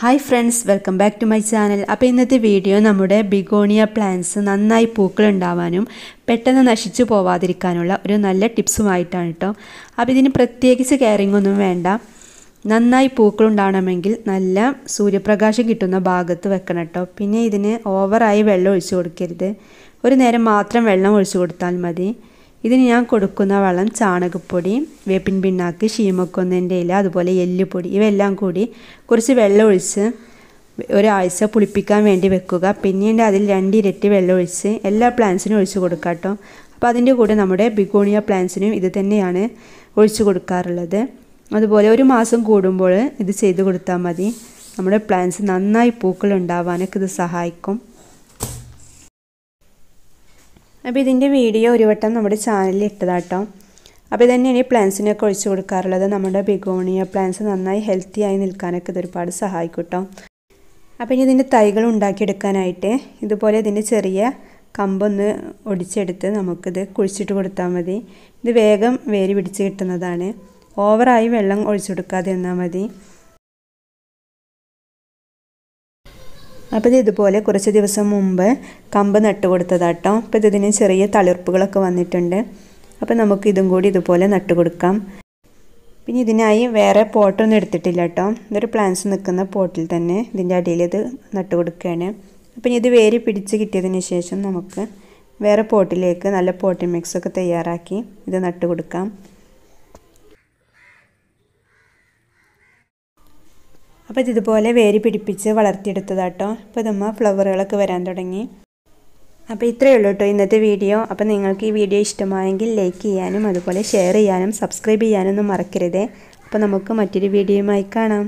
hi friends welcome back to my channel അപ്പോൾ ഇന്നത്തെ video നമ്മുടെ ബിഗോണിയ പ്ലാന്റ്സ് നന്നായി പൂക്കൾ ഉണ്ടാവാനും പെട്ടെന്ന് നശിച്ചു പോവാതിരിക്കാനുള്ള ഒരു നല്ല ടിപ്സുമായിട്ടാണ് കേട്ടോ അപ്പോൾ ഇതിന് പ്രത്യേകിച്ച് കെയറിംഗ് ഒന്നും വേണ്ട നന്നായി പൂക്കളുണ്ടാവണമെങ്കിൽ നല്ല സൂര്യപ്രകാശം കിട്ടുന്ന ഭാഗത്ത് വെക്കണം കേട്ടോ പിന്നെ ഇതിന് ഓവറായി വെള്ളം ഒഴിച്ചു കൊടുക്കരുത് ഒരു നേരം മാത്രം വെള്ളം ഒഴിച്ചു കൊടുത്താൽ മതി ഇതിന് ഞാൻ കൊടുക്കുന്ന വളം ചാണകപ്പൊടി വേപ്പിൻ പിണ്ണാക്ക് ശീമക്കൊന്നൻ്റെ ഇല അതുപോലെ എല്ലുപൊടി ഇവയെല്ലാം കൂടി കുറച്ച് വെള്ളം ഒഴിച്ച് ഒരാഴ്ച പുളിപ്പിക്കാൻ വേണ്ടി വെക്കുക പിന്നീട് അതിൽ രണ്ടിരട്ടി വെള്ളം ഒഴിച്ച് എല്ലാ പ്ലാന്റ്സിനും ഒഴിച്ച് കൊടുക്കുക കേട്ടോ അപ്പോൾ അതിൻ്റെ കൂടെ നമ്മുടെ ബിഗോണിയ പ്ലാന്റ്സിനും ഇത് തന്നെയാണ് ഒഴിച്ചു കൊടുക്കാറുള്ളത് അതുപോലെ ഒരു മാസം കൂടുമ്പോൾ ഇത് ചെയ്തു കൊടുത്താൽ മതി നമ്മുടെ പ്ലാന്റ്സ് നന്നായി പൂക്കൾ ഉണ്ടാവാനൊക്കെ ഇത് സഹായിക്കും അപ്പോൾ ഇതിൻ്റെ വീഡിയോ ഒരു വട്ടം നമ്മുടെ ചാനലിൽ ഇട്ടതാട്ടോ അപ്പോൾ ഇതന്നെയാണ് ഈ പ്ലാന്റ്സിനൊക്കെ ഒഴിച്ചു കൊടുക്കാറുള്ളത് നമ്മുടെ ബിഗോണിയ പ്ലാന്റ്സ് നന്നായി ഹെൽത്തി ആയി നിൽക്കാനൊക്കെ ഇത് ഒരുപാട് സഹായിക്കൂട്ടോ അപ്പോൾ ഇനി ഇതിൻ്റെ തൈകൾ ഉണ്ടാക്കിയെടുക്കാനായിട്ട് ഇതുപോലെ ഇതിൻ്റെ ചെറിയ കമ്പൊന്ന് ഒടിച്ചെടുത്ത് നമുക്കിത് കുഴിച്ചിട്ട് കൊടുത്താൽ മതി ഇത് വേഗം വേര് പിടിച്ച് കിട്ടുന്നതാണ് ഓവറായി വെള്ളം ഒഴിച്ചു കൊടുക്കാതെ എന്നാൽ മതി അപ്പം ഇത് ഇതുപോലെ കുറച്ച് ദിവസം മുമ്പ് കമ്പ് നട്ട് കൊടുത്തതാട്ടോ അപ്പോൾ ഇതിന് ചെറിയ തളിർപ്പുകളൊക്കെ വന്നിട്ടുണ്ട് അപ്പം നമുക്ക് ഇതും കൂടി ഇതുപോലെ നട്ട് കൊടുക്കാം പിന്നെ ഇതിനായി വേറെ പോട്ടൊന്നും എടുത്തിട്ടില്ല കേട്ടോ ഇതൊരു പ്ലാന്റ്സ് നിൽക്കുന്ന പോട്ടിൽ തന്നെ ഇതിൻ്റെ അടിയിൽ ഇത് നട്ട് കൊടുക്കുകയാണ് അപ്പം ഇത് വേര് പിടിച്ച് കിട്ടിയതിന് ശേഷം നമുക്ക് വേറെ പോട്ടിലേക്ക് നല്ല പോട്ടിൻ മിക്സൊക്കെ തയ്യാറാക്കി ഇത് നട്ട് കൊടുക്കാം അപ്പോൾ ഇതുപോലെ വേര് പിടിപ്പിച്ച് വളർത്തിയെടുത്തതാട്ടോ ഇപ്പോൾ നമ്മൾ ഫ്ലവറുകളൊക്കെ വരാൻ തുടങ്ങി അപ്പോൾ ഇത്രയേ ഉള്ളൂ കേട്ടോ ഇന്നത്തെ വീഡിയോ അപ്പോൾ നിങ്ങൾക്ക് ഈ വീഡിയോ ഇഷ്ടമായെങ്കിൽ ലൈക്ക് ചെയ്യാനും അതുപോലെ ഷെയർ ചെയ്യാനും സബ്സ്ക്രൈബ് ചെയ്യാനൊന്നും മറക്കരുതേ അപ്പോൾ നമുക്ക് മറ്റൊരു വീഡിയോയുമായി കാണാം